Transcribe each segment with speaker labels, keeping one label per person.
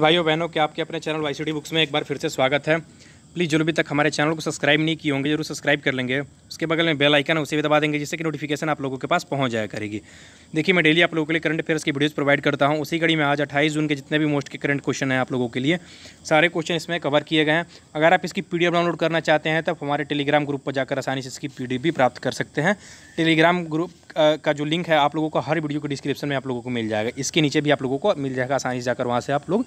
Speaker 1: भाइयों बहनों के आपके अपने चैनल वाई बुक्स में एक बार फिर से स्वागत है प्लीज़ जो भी तक हमारे चैनल को सब्सक्राइब नहीं किए होंगे जरूर सब्सक्राइब कर लेंगे उसके बगल में बेल आइकन है उसे भी दबा देंगे जिससे कि नोटिफिकेशन आप लोगों के पास पहुंच जाया करेगी देखिए मैं डेली आप लोगों के लिए करंट अफेयर्स की वीडियोज़ प्रोवाइड करता हूँ उसी कड़ी में आज अट्ठाईस जून के जितने भी मोस्ट के करंट क्वेश्चन हैं आप लोगों के लिए सारे क्वेश्चन इसमें कवर किए गए हैं अगर आप इसकी पी डाउनलोड करना चाहते हैं तो हमारे टेलीग्राम ग्रुप पर जाकर आसानी से इसकी पी भी प्राप्त कर सकते हैं टेलीग्राम ग्रुप का जो लिंक है आप लोगों को हर वीडियो के डिस्क्रिप्शन में आप लोगों को मिल जाएगा इसके नीचे भी आप लोगों को मिल जाएगा आसानी से जाकर वहाँ से आप लोग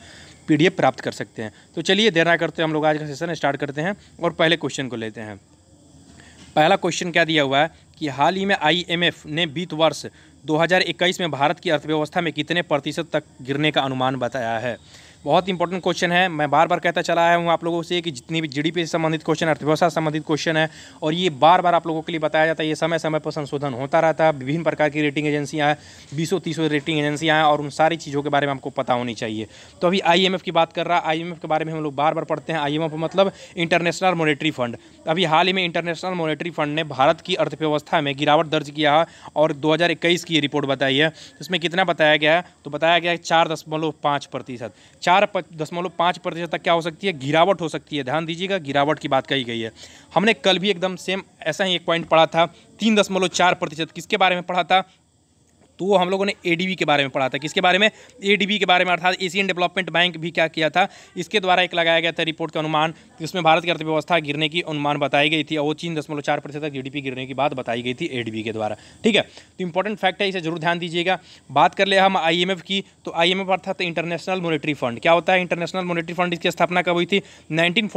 Speaker 1: पी प्राप्त कर सकते हैं तो चलिए देर ना करते हम लोग आज का सेशन स्टार्ट करते हैं और पहले क्वेश्चन को लेते हैं पहला क्वेश्चन क्या दिया हुआ है कि हाल ही में आई ने बीत वर्ष 2021 में भारत की अर्थव्यवस्था में कितने प्रतिशत तक गिरने का अनुमान बताया है बहुत इंपॉर्टेंट क्वेश्चन है मैं बार बार कहता चला आया हूँ आप लोगों से कि जितनी भी जीडीपी से संबंधित क्वेश्चन अर्थव्यवस्था संबंधित क्वेश्चन है और ये बार बार आप लोगों के लिए बताया जाता है ये समय समय पर संशोधन होता रहता है विभिन्न प्रकार की रेटिंग एजेंसियाँ हैं बीसों तीसों रेटिंग एजेंसियाँ हैं और उन सारी चीज़ों के बारे में आपको पता होनी चाहिए तो अभी आई की बात कर रहा है आई के बारे में हम लोग बार बार पढ़ते हैं आई मतलब इंटरनेशनल मॉनिटरी फंड अभी हाल ही में इंटरनेशनल मॉनिटरी फंड ने भारत की अर्थव्यवस्था में गिरावट दर्ज किया है और दो की रिपोर्ट बताई है इसमें कितना बताया गया है तो बताया गया है चार दशमलव पाँच प्रतिशत चार चार दशमलव पाँच प्रतिशत तक क्या हो सकती है गिरावट हो सकती है ध्यान दीजिएगा गिरावट की बात कही गई है हमने कल भी एकदम सेम ऐसा ही एक पॉइंट पढ़ा था तीन दशमलव चार प्रतिशत किसके बारे में पढ़ा था तो वो हम लोगों ने ए के बारे में पढ़ा था किसके बारे में ए के बारे में अर्थात एशियन डेवलपमेंट बैंक भी क्या किया था इसके द्वारा एक लगाया गया था रिपोर्ट का अनुमान जिसमें भारत की अर्थव्यवस्था गिरने की अनुमान बताई गई थी और वो चीन दशमलव चार प्रतिशत जी गिरने की बात बताई गई थी ए के द्वारा ठीक है तो इंपॉर्टेंट फैक्ट है इसे जरूर ध्यान दीजिएगा बात कर ले हम आई की तो आई अर्थात इंटरनेशनल मोनिट्री फंड क्या होता है इंटरनेशनल मोनिट्री फंड इसकी स्थापना कब हुई थी नाइनटीन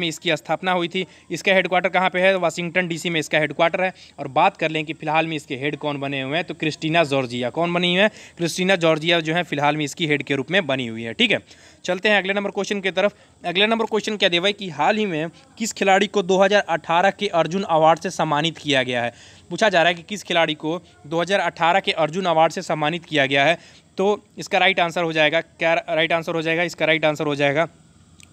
Speaker 1: में इसकी स्थापना हुई थी इसका हेडक्वार्टर कहाँ पर है वाशिंगटन डी में इसका हेडक्वार्टर है और बात कर लें कि फिलहाल में इसके हेड कौन बने हुए हैं तो क्रिस्टीना जोर जॉर्जिया कौन बनी हुई है क्रिस्टीना जॉर्जिया जो है फिलहाल में इसकी हेड के रूप में बनी हुई है ठीक है चलते हैं अगले नंबर क्वेश्चन की तरफ अगले नंबर क्वेश्चन क्या दे भाई कि हाल ही में किस खिलाड़ी को 2018 के अर्जुन अवार्ड से सम्मानित किया गया है पूछा जा रहा है कि किस खिलाड़ी को 2018 के अर्जुन अवार्ड से सम्मानित किया गया है तो इसका राइट आंसर हो जाएगा क्या राइट आंसर हो जाएगा इसका राइट आंसर हो जाएगा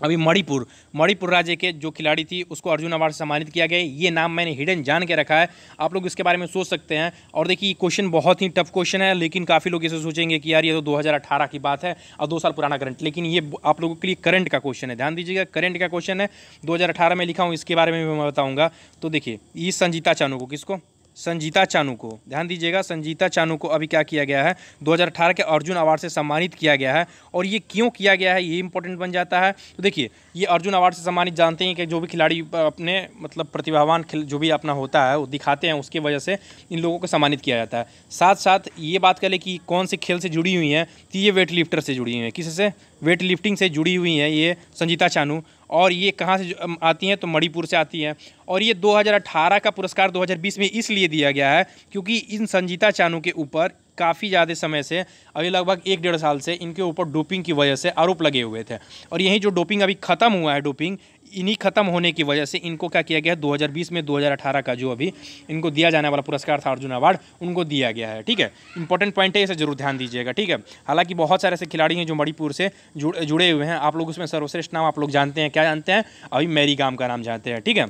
Speaker 1: अभी मणिपुर मणिपुर राज्य के जो खिलाड़ी थी उसको अर्जुन अवार्ड से सम्मानित किया गया ये नाम मैंने हिडन जान के रखा है आप लोग इसके बारे में सोच सकते हैं और देखिए क्वेश्चन बहुत ही टफ क्वेश्चन है लेकिन काफ़ी लोग इसे सोचेंगे कि यार ये तो 2018 की बात है और दो साल पुराना करंट लेकिन ये आप लोगों के लिए करंट का क्वेश्चन है ध्यान दीजिएगा करंट का क्वेश्चन है दो में लिखा हूँ इसके बारे में भी मैं बताऊँगा तो देखिए ये संजीता चानू को किसको संजीता चानू को ध्यान दीजिएगा संजीता चानू को अभी क्या किया गया है 2018 के अर्जुन अवार्ड से सम्मानित किया गया है और ये क्यों किया गया है ये इंपॉर्टेंट बन जाता है तो देखिए ये अर्जुन अवार्ड से सम्मानित जानते हैं कि जो भी खिलाड़ी अपने मतलब प्रतिभावान जो भी अपना होता है वो दिखाते हैं उसकी वजह से इन लोगों को सम्मानित किया जाता है साथ साथ ये बात करें कि कौन से खेल से जुड़ी हुई हैं तो ये वेट लिफ्टर से जुड़ी हुई हैं किससे वेट लिफ्टिंग से जुड़ी हुई हैं ये संजीता चानू और ये कहाँ से आती हैं तो मणिपुर से आती हैं और ये 2018 का पुरस्कार 2020 में इसलिए दिया गया है क्योंकि इन संजीता चानू के ऊपर काफ़ी ज़्यादा समय से अभी लगभग एक डेढ़ साल से इनके ऊपर डोपिंग की वजह से आरोप लगे हुए थे और यही जो डोपिंग अभी ख़त्म हुआ है डोपिंग इन्हीं ख़त्म होने की वजह से इनको क्या किया गया 2020 में 2018 का जो अभी इनको दिया जाने वाला पुरस्कार था अर्जुन अवार्ड उनको दिया गया है ठीक है इंपॉर्टेंट पॉइंट है इसे जरूर ध्यान दीजिएगा ठीक है हालांकि बहुत सारे ऐसे खिलाड़ी हैं जो मणिपुर से जुड़, जुड़े हुए हैं आप लोग उसमें सर्वश्रेष्ठ नाम आप लोग जानते हैं क्या जानते हैं अभी मेरी गाम का नाम जानते हैं ठीक है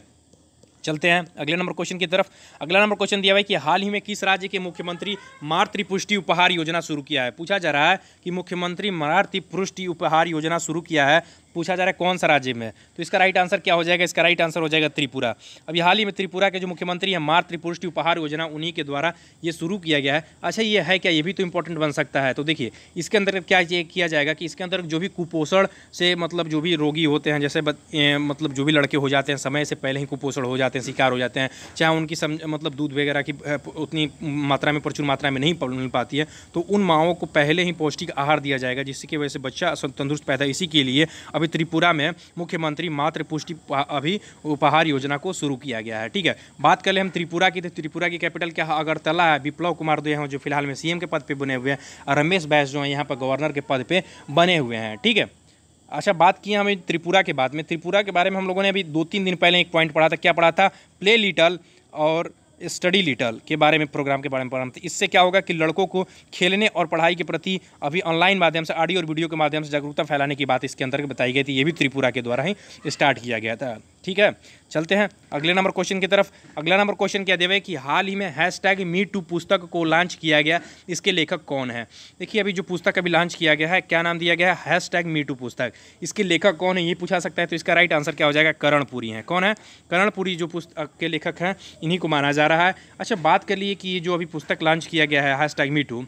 Speaker 1: चलते हैं अगले नंबर क्वेश्चन की तरफ अगला नंबर क्वेश्चन दिया हुआ है कि हाल ही में किस राज्य के मुख्यमंत्री मातृपुष्टि उपहार योजना शुरू किया है पूछा जा रहा है कि मुख्यमंत्री मातृपुष्टि उपहार योजना शुरू किया है पूछा जा रहा है कौन सा राज्य में तो इसका राइट आंसर क्या हो जाएगा इसका राइट आंसर हो जाएगा त्रिपुरा अभी हाल ही में त्रिपुरा के जो मुख्यमंत्री हैं मार त्रिपुष्टि उपहार योजना उन्हीं के द्वारा ये शुरू किया गया है अच्छा ये है क्या ये भी तो इंपॉर्टेंट बन सकता है तो देखिए इसके अंदर क्या ये किया जाएगा कि इसके अंदर जो भी कुपोषण से मतलब जो भी रोगी होते हैं जैसे मतलब जो भी लड़के हो जाते हैं समय से पहले ही कुपोषण हो जाते हैं शिकार हो जाते हैं चाहे उनकी मतलब दूध वगैरह की उतनी मात्रा में प्रचुर मात्रा में नहीं मिल पाती है तो उन माओं को पहले ही पौष्टिक आहार दिया जाएगा जिसकी वजह से बच्चा तंदुरुस्त पैदा इसी के लिए अभी त्रिपुरा में मुख्यमंत्री मातृ पुष्टि अभी उपहार योजना को शुरू किया गया है ठीक है बात कर ले हम त्रिपुरा की तो त्रिपुरा की कैपिटल क्या अगरतला है विप्लव कुमार दो हैं जो फिलहाल में सीएम के पद पर बने हुए हैं और रमेश बैस जो है यहाँ पर गवर्नर के पद पर बने हुए हैं ठीक है अच्छा बात की हमें त्रिपुरा के बाद में त्रिपुरा के बारे में हम लोगों ने अभी दो तीन दिन पहले एक पॉइंट पढ़ा था क्या पढ़ा था प्ले लिटल और स्टडी लिटल के बारे में प्रोग्राम के बारे में पढ़ा इससे क्या होगा कि लड़कों को खेलने और पढ़ाई के प्रति अभी ऑनलाइन माध्यम से ऑडियो और वीडियो के माध्यम से जागरूकता फैलाने की बात इसके अंतर्गत बताई गई थी ये भी त्रिपुरा के द्वारा ही स्टार्ट किया गया था ठीक है चलते हैं अगले नंबर क्वेश्चन की तरफ अगला नंबर क्वेश्चन क्या देवे कि हाल ही में हैश टैग मी टू पुस्तक को लॉन्च किया गया इसके लेखक कौन है देखिए अभी जो पुस्तक अभी लॉन्च किया गया है क्या नाम दिया गया हैश टैग मी टू पुस्तक इसके लेखक कौन है ये पूछा सकता है तो इसका राइट आंसर क्या हो जाएगा करणपुरी है कौन है करणपुरी जो पुस्तक के लेखक हैं इन्हीं को माना जा रहा है अच्छा बात कर लिए कि ये जो अभी पुस्तक लॉन्च किया गया है हैश टैग मी टू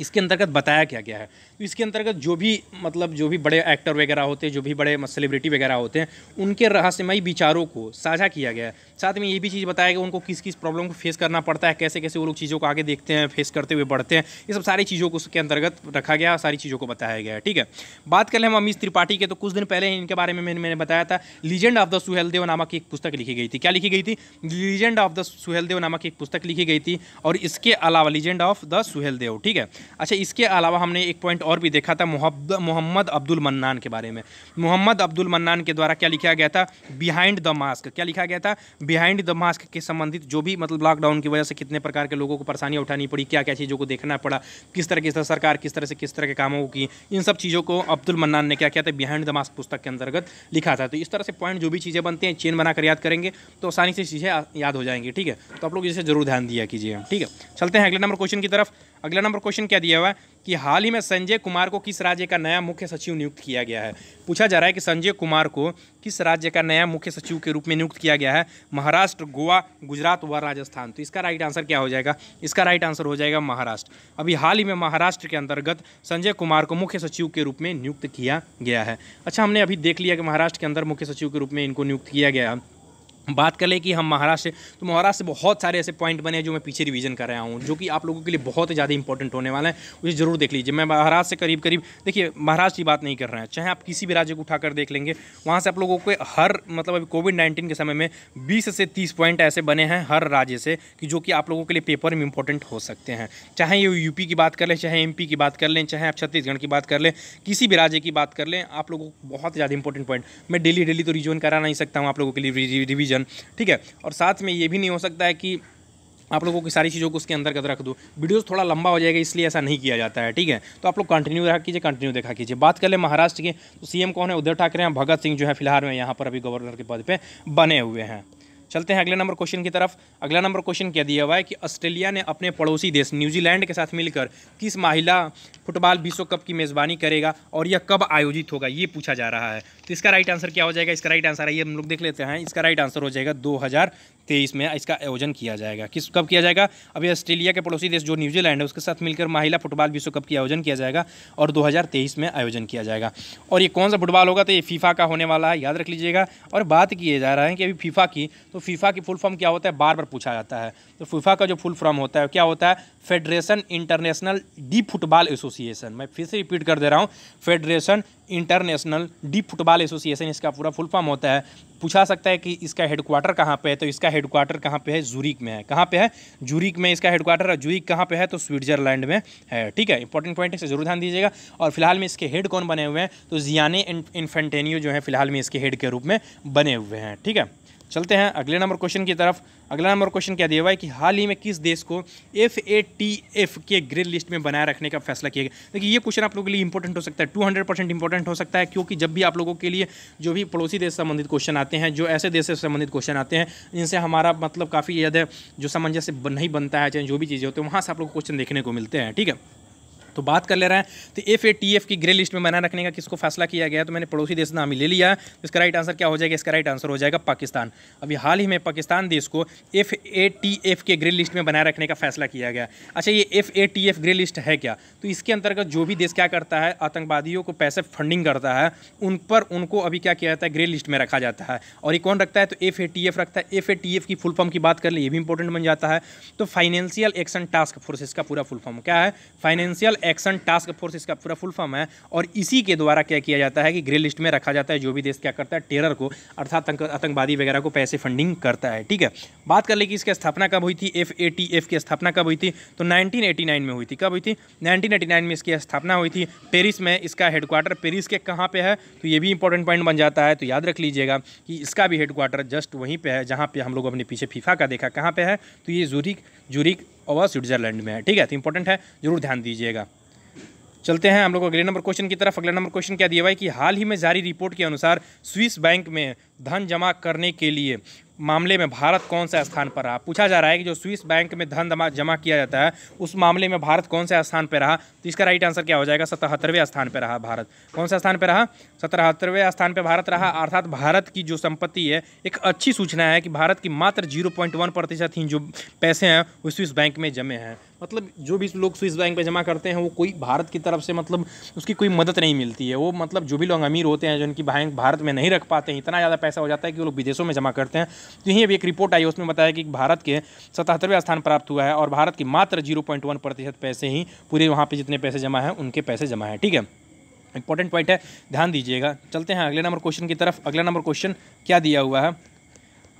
Speaker 1: इसके अंतर्गत बताया क्या गया है तो इसके अंतर्गत जो भी मतलब जो भी बड़े एक्टर वगैरह होते हैं जो भी बड़े सेलिब्रिटी मतलब वगैरह होते हैं उनके रहस्यमयी विचारों को साझा किया गया है साथ में ये भी चीज़ बताया कि उनको किस किस प्रॉब्लम को फेस करना पड़ता है कैसे कैसे वो लोग चीज़ों को आगे देखते हैं फेस करते हुए बढ़ते हैं ये सब सारी चीज़ों को उसके अंतर्गत रखा गया सारी चीज़ों को बताया गया है ठीक है बात कर लें हम अमीश त्रिपाठी के तो कुछ दिन पहले इनके बारे में मैंने मैंने बताया था लीजेंड ऑफ द सुहेलदेव नामक एक पुस्तक लिखी गई थी क्या लिखी गई थी लीजेंड ऑफ द सुहेलदेव नामक एक पुस्तक लिखी गई थी और इसके अलावा लीजेंड ऑफ द सुहेलदेव ठीक है अच्छा इसके अलावा हमने एक पॉइंट और भी देखा था मोहम्मद अब्दुल मन्नान के बारे में मोहम्मद अब्दुल मन्नान के द्वारा क्या लिखा गया था बिहाइंड द मास्क क्या लिखा गया था बिहाइंड द मास्क के संबंधित जो भी मतलब लॉकडाउन की वजह से कितने प्रकार के लोगों को परेशानियाँ उठानी पड़ी क्या क्या चीज़ों को देखना पड़ा किस तरह किस तरह सरकार किस तरह से किस तरह के कामों को की इन सब चीज़ों को अब्दुल मन्नान ने क्या किया था बिहाइंड द मास्क पुस्तक के अंतर्गत लिखा था तो इस तरह से पॉइंट जो भी चीज़ें बनते हैं चेन बनाकर याद करेंगे तो आसानी से चीज़ें याद हो जाएंगी ठीक है तो आप लोग इसे जरूर ध्यान दिया कीजिए ठीक है चलते हैं अगले नंबर क्वेश्चन की तरफ अगला नंबर क्वेश्चन क्या दिया हुआ है कि हाल ही में संजय कुमार को किस राज्य का नया मुख्य सचिव नियुक्त किया गया है पूछा जा रहा है कि संजय कुमार को किस राज्य का नया मुख्य सचिव के रूप में नियुक्त किया गया है महाराष्ट्र गोवा गुजरात व राजस्थान तो इसका राइट आंसर क्या हो जाएगा इसका राइट आंसर हो जाएगा महाराष्ट्र अभी हाल ही में महाराष्ट्र के अंतर्गत संजय कुमार को मुख्य सचिव के रूप में नियुक्त किया गया है अच्छा हमने अभी देख लिया कि महाराष्ट्र के अंदर मुख्य सचिव के रूप में इनको नियुक्त किया गया है बात कर ले कि हम महाराष्ट्र तो महाराष्ट्र से बहुत सारे ऐसे पॉइंट बने हैं जो मैं पीछे रिवीजन कर रहा हूँ जो कि आप लोगों के लिए बहुत ही ज़्यादा इंपॉर्टेंट होने वाला है उसे जरूर देख लीजिए मैं महाराष्ट्र से करीब करीब देखिए महाराष्ट्र की बात नहीं कर रहे हैं चाहे आप किसी भी राज्य को उठाकर देख लेंगे वहाँ से आप लोगों को हर मतलब अभी कोविड नाइन्टीन के समय में बीस से तीस पॉइंट ऐसे बने हैं हर राज्य से कि जो कि आप लोगों के लिए पेपर में इंपॉर्टेंट हो सकते हैं चाहे ये यूपी की बात कर लें चाहे एम की बात कर लें चाहे आप छत्तीसगढ़ की बात कर लें किसी भी राज्य की बात कर लें आप लोगों को बहुत ज़्यादा इंपॉर्टेंट पॉइंट मैं डेली डेली तो रिजोन करा नहीं सकता हूँ आप लोगों के लिए रिविजन रीजन ठीक है और साथ में ये भी नहीं हो सकता है कि आप लोगों की सारी चीज़ों को उसके कदर रख दो वीडियोस थोड़ा लंबा हो जाएगा इसलिए ऐसा नहीं किया जाता है ठीक है तो आप लोग कंटिन्यू रखा कीजिए कंटिन्यू देखा कीजिए बात कर ले महाराष्ट्र की तो सीएम कौन है उद्धव ठाकरे हैं भगत सिंह जो है फिलहाल में यहाँ पर अभी गवर्नर के पद पर बने हुए हैं चलते हैं अगले नंबर क्वेश्चन की तरफ अगला नंबर क्वेश्चन क्या दिया हुआ है कि ऑस्ट्रेलिया ने अपने पड़ोसी देश न्यूजीलैंड के साथ मिलकर किस महिला फुटबॉल विश्व कप की मेज़बानी करेगा और यह कब आयोजित होगा ये पूछा जा रहा है तो इसका राइट आंसर क्या हो जाएगा इसका राइट आंसर आइए हम लोग देख लेते हैं इसका राइट आंसर हो जाएगा दो तेईस में इसका आयोजन किया जाएगा किस कब किया जाएगा अभी ऑस्ट्रेलिया के पड़ोसी देश जो न्यूजीलैंड है उसके साथ मिलकर महिला फुटबॉल विश्व कप की आयोजन किया जाएगा और दो में आयोजन किया जाएगा और ये कौन सा फुटबॉल होगा तो ये फीफा का होने वाला है याद रख लीजिएगा और बात किए जा रहा है कि अभी फीफा की तो तो फीफा की फुल फॉर्म क्या होता है बार बार पूछा जाता है तो फीफा का जो फुल फॉर्म होता है क्या होता है federation international de football association मैं फिर से रिपीट कर दे रहा हूँ federation international de football association इसका पूरा फुल फॉर्म होता है पूछा सकता है कि इसका हेडक्वार्टर कहाँ पे है तो इसका हेडक्वार्टर कहाँ पे है जूरिक में है कहाँ पे है जूरिक में इसका हेडक्वार्टर है जूरिक कहाँ पे है तो स्विट्जरलैंड में है ठीक है इंपॉर्टेंट पॉइंट इसे जरूर ध्यान दीजिएगा और फिलहाल में इसके हेड कौन बने हुए हैं तो जियाने इन्फेंटेनियो जो है फिलहाल में इसके हेड के रूप में बने हुए हैं ठीक है चलते हैं अगले नंबर क्वेश्चन की तरफ अगला नंबर क्वेश्चन क्या दिया हुआ है कि हाल ही में किस देश को एफ ए टी एफ के ग्रे लिस्ट में बनाए रखने का फैसला किया गया देखिए ये क्वेश्चन आप लोगों के लिए इंपॉर्टेंट हो सकता है 200 परसेंट इंपॉर्टेंट हो सकता है क्योंकि जब भी आप लोगों के लिए जो भी पड़ोसी देश संबंधित क्वेश्चन आते हैं जो ऐसे देश से संबंधित क्वेश्चन आते हैं जिनसे हमारा मतलब काफ़ी ज़्यादा जो सामंजस्य नहीं बनता है चाहे जो भी चीज़ें होती है वहाँ से आप लोग क्वेश्चन देखने को मिलते हैं ठीक है तो बात कर ले रहे हैं तो एफ ए टी एफ की ग्रे लिस्ट में बनाए रखने का किसको फैसला किया गया तो मैंने पड़ोसी देश नाम ही ले लिया इसका राइट आंसर क्या हो जाएगा इसका राइट आंसर हो जाएगा पाकिस्तान अभी हाल ही में पाकिस्तान देश को एफ ए टी एफ के ग्रे लिस्ट में बनाए रखने का फैसला किया गया अच्छा ये F A T F grey list है क्या तो इसके अंतर्गत जो भी देश क्या करता है आतंकवादियों को पैसे फंडिंग करता है उन पर उनको अभी क्या किया जाता है ग्रे लिस्ट में रखा जाता है और ये कौन रखता है तो एफ ए टी एफ रखता है एफ ए टी एफ की फुल फॉर्म की बात कर ले ये भी इंपॉर्टेंट बन जाता है तो फाइनेंशियल एक्शन टास्क फोर्स इसका पूरा फुल फॉर्म क्या है फाइनेंशियल एक्शन टास्क फोर्स इसका पूरा फुल फॉर्म है और इसी के द्वारा क्या किया जाता है कि ग्रे लिस्ट में रखा जाता है जो भी देश क्या करता है टेरर को अर्थात आतंकवादी वगैरह को पैसे फंडिंग करता है ठीक है बात कर ले कि इसकी स्थापना कब हुई थी एफ ए टी एफ की स्थापना कब हुई थी तो नाइनटीन में हुई थी कब हुई थी नाइनटीन में इसकी स्थापना हुई थी पेरिस में इसका हेडक्वार्टर पेरिस के कहाँ पर है तो ये भी इंपॉर्टेंट पॉइंट बन जाता है तो याद रख लीजिएगा कि इसका भी हेडक्वार्टर जस्ट वहीं पर है जहाँ पर हम लोग अपने पीछे फीफा का देखा कहाँ पर है तो ये जूरिक जूरिक ओवर स्विट्जरलैंड में है ठीक है तो इंपॉर्टेंट है जरूर ध्यान दीजिएगा चलते हैं हम लोग अगले नंबर क्वेश्चन की तरफ अगला नंबर क्वेश्चन क्या दिया भाई कि हाल ही में जारी रिपोर्ट के अनुसार स्विस बैंक में धन जमा करने के लिए मामले में भारत कौन सा स्थान पर रहा पूछा जा रहा है कि जो स्विस बैंक में धन जमा किया जाता है उस मामले में भारत कौन से स्थान पर रहा तो इसका राइट आंसर क्या हो जाएगा सतहत्तरवें स्थान पर रहा भारत कौन सा स्थान पर रहा सतहत्तरवें स्थान पर भारत रहा अर्थात भारत की जो संपत्ति है एक अच्छी सूचना है कि भारत की मात्र जीरो पॉइंट वन प्रतिशत ही जो पैसे हैं वो स्विस बैंक में जमे हैं मतलब जो भी लोग स्विस बैंक में जमा करते हैं वो कोई भारत की तरफ से मतलब उसकी कोई मदद नहीं मिलती है वो मतलब जो भी लोग अमीर होते हैं जो उनकी बैंक भारत में नहीं रख पाते हैं इतना ज़्यादा पैसा हो जाता है कि वो लोग विदेशों में जमा करते हैं तो यही अभी एक रिपोर्ट आई है उसमें बताया कि भारत के सतहत्तरवें स्थान प्राप्त हुआ है और भारत के मात्र जीरो प्रतिशत पैसे ही पूरे वहाँ पर जितने पैसे जमा हैं उनके पैसे जमा हैं ठीक है इंपॉर्टेंट पॉइंट है ध्यान दीजिएगा चलते हैं अगले नंबर क्वेश्चन की तरफ अगला नंबर क्वेश्चन क्या दिया हुआ है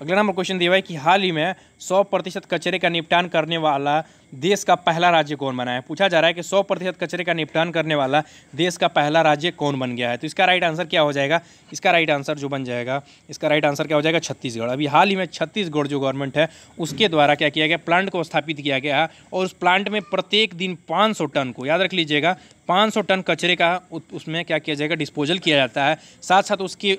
Speaker 1: अगला नंबर क्वेश्चन दिया हुआ है कि हाल ही में 100 प्रतिशत कचरे का निपटान करने वाला देश का पहला राज्य कौन बना है पूछा जा रहा है कि सौ प्रतिशत कचरे का निपटान करने वाला देश का पहला राज्य कौन बन गया है तो इसका राइट आंसर क्या हो जाएगा इसका राइट आंसर जो बन जाएगा इसका राइट आंसर क्या हो जाएगा छत्तीसगढ़ अभी हाल ही में छत्तीसगढ़ जो गवर्नमेंट है उसके द्वारा क्या किया गया प्लांट को स्थापित किया गया और उस प्लांट में प्रत्येक दिन पाँच टन को याद रख लीजिएगा 500 टन कचरे का उसमें क्या किया जाएगा डिस्पोजल किया जाता है साथ साथ उसकी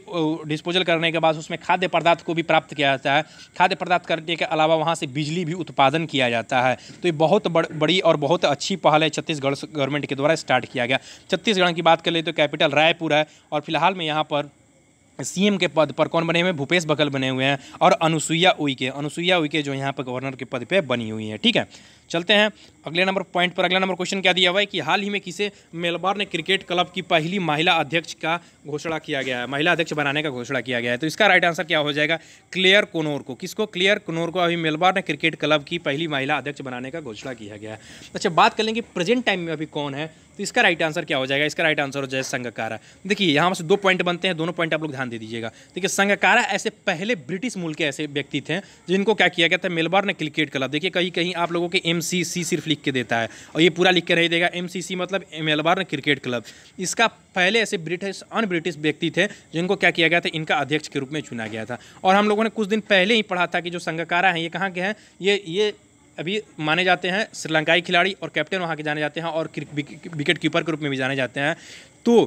Speaker 1: डिस्पोजल करने के बाद उसमें खाद्य पदार्थ को भी प्राप्त किया जाता है खाद्य पदार्थ करने के अलावा वहाँ से बिजली भी उत्पादन किया जाता है तो ये बहुत बड़, बड़ी और बहुत अच्छी पहल है छत्तीसगढ़ गवर्नमेंट के द्वारा स्टार्ट किया गया छत्तीसगढ़ की बात कर ले तो कैपिटल रायपुर है और फिलहाल में यहाँ पर सीएम के पद पर कौन बने हुए हैं भूपेश बघल बने हुए हैं और अनुसुईया उइके अनुसुईया उइके जो यहाँ पर गवर्नर के पद पर बनी हुई है ठीक है चलते हैं अगले नंबर पॉइंट पर अगला नंबर क्वेश्चन क्या दिया हुआ है कि हाल ही में किसे मेलबॉर्न क्रिकेट क्लब की पहली महिला अध्यक्ष का घोषणा किया गया है महिला अध्यक्ष बनाने का घोषणा किया गया है तो इसका राइट आंसर क्या हो जाएगा क्लियर कोनोर को किसको क्लियर कोनोर को अभी मेलबॉर्न क्रिकेट क्लब की पहली महिला अध्यक्ष बनाने का घोषणा किया गया है अच्छा बात कर लेंगे प्रेजेंट टाइम में अभी कौन है तो इसका राइट आंसर क्या हो जाएगा इसका राइट आंसर हो जाएगा संघकारा देखिए यहाँ से दो पॉइंट बनते हैं दोनों पॉइंट आप लोग ध्यान दे दीजिएगा देखिए संगकारा ऐसे पहले ब्रिटिश मूल के ऐसे व्यक्ति थे जिनको क्या किया गया था मेलबॉर्न क्रिकेट क्लब देखिए कहीं कहीं आप लोगों के एम एम सी सी सिर्फ लिख के देता है और ये पूरा लिख के नहीं देगा एम सी सी मतलब मेलबर्न क्रिकेट क्लब इसका पहले ऐसे ब्रिटिश अन ब्रिटिश व्यक्ति थे जिनको क्या किया गया था इनका अध्यक्ष के रूप में चुना गया था और हम लोगों ने कुछ दिन पहले ही पढ़ा था कि जो संगकारा हैं ये कहाँ के हैं ये ये अभी माने जाते हैं श्रीलंकाई खिलाड़ी और कैप्टन वहाँ के जाने जाते हैं और विकेट कीपर के रूप में भी जाने जाते हैं तो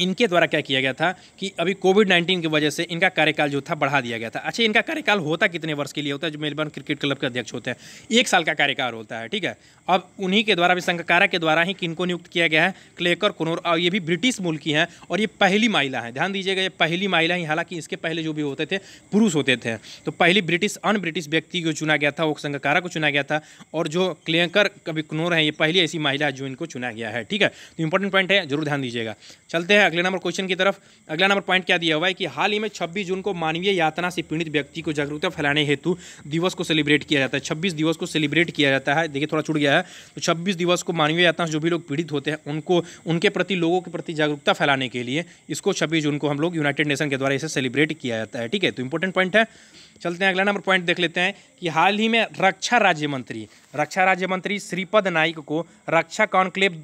Speaker 1: इनके द्वारा क्या किया गया था कि अभी कोविड नाइन्टीन की वजह से इनका कार्यकाल जो था बढ़ा दिया गया था अच्छा इनका कार्यकाल होता कितने वर्ष के लिए होता है जो मेलबर्न क्रिकेट क्लब के अध्यक्ष होते हैं एक साल का कार्यकाल होता है ठीक है अब उन्हीं के द्वारा भी संघकारा के द्वारा ही किनको नियुक्त किया गया है क्लेकर कुनोर और ये भी ब्रिटिश मूल की हैं और ये पहली महिला है ध्यान दीजिएगा ये पहली महिला ही हालांकि इसके पहले जो भी होते थे पुरुष होते थे तो पहली ब्रिटिश अन ब्रिटिश व्यक्ति को चुना गया था वो संघकारा को चुना गया था और जो क्लेकर कभी कुनोर है ये पहली ऐसी महिला जो इनको चुना गया है ठीक है तो इंपॉर्टेंट पॉइंट है जरूर ध्यान दीजिएगा चलते हैं अगले नंबर क्वेश्चन की तरफ अगला नंबर पॉइंट क्या दिया हुआ है कि हाल ही में छब्बीस जून को मानवीय यातना से पीड़ित व्यक्ति को जागरूकता फैलाने हेतु दिवस को सेलिब्रेट किया जाता है छब्बीस दिवस को सेलिब्रेट किया जाता है देखिए थोड़ा छूट गया है तो छब्बीस दिवस को मानवीय यातना से जो भी लोग पीड़ित होते हैं उनको उनके प्रति लोगों के प्रति जागरूकता फैलाने के लिए इसको छब्बीस जून को हम लोग यूनाइटेड नेशन के द्वारा इसे सेलिब्रेट किया जाता है ठीक है तो इंपॉर्टेंट पॉइंट है चलते हैं अगला नंबर पॉइंट देख लेते हैं कि हाल ही में रक्षा राज्य मंत्री रक्षा राज्य मंत्री श्रीपद नाइक को रक्षा कॉन्क्लेव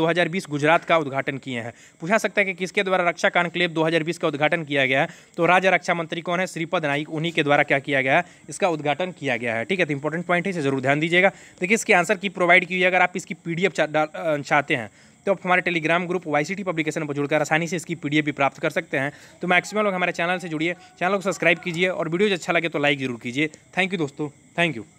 Speaker 1: 2020 गुजरात का उद्घाटन किए हैं पूछा सकता है कि किसके द्वारा रक्षा कॉन्क्लेव 2020 का उद्घाटन किया गया है तो राज्य रक्षा मंत्री कौन है श्रीपद नाइक उन्हीं के द्वारा क्या किया गया है इसका उद्घाटन किया गया है ठीक है तो इंपॉर्टेंट पॉइंट है इसे जरूर ध्यान दीजिएगा देखिए इसके आंसर की प्रोवाइड की हुई है अगर आप इसकी पी चाहते हैं तो आप हमारे टेलीग्राम ग्रुप वाई पब्लिकेशन पर जुड़कर आसानी से इसकी पी भी प्राप्त कर सकते हैं तो मैक्सिमम लोग हमारे चैनल से जुड़िए चैनल को सब्सक्राइब कीजिए और वीडियो अच्छा लगे तो लाइक जरूर कीजिए थैंक यू दोस्तों थैंक यू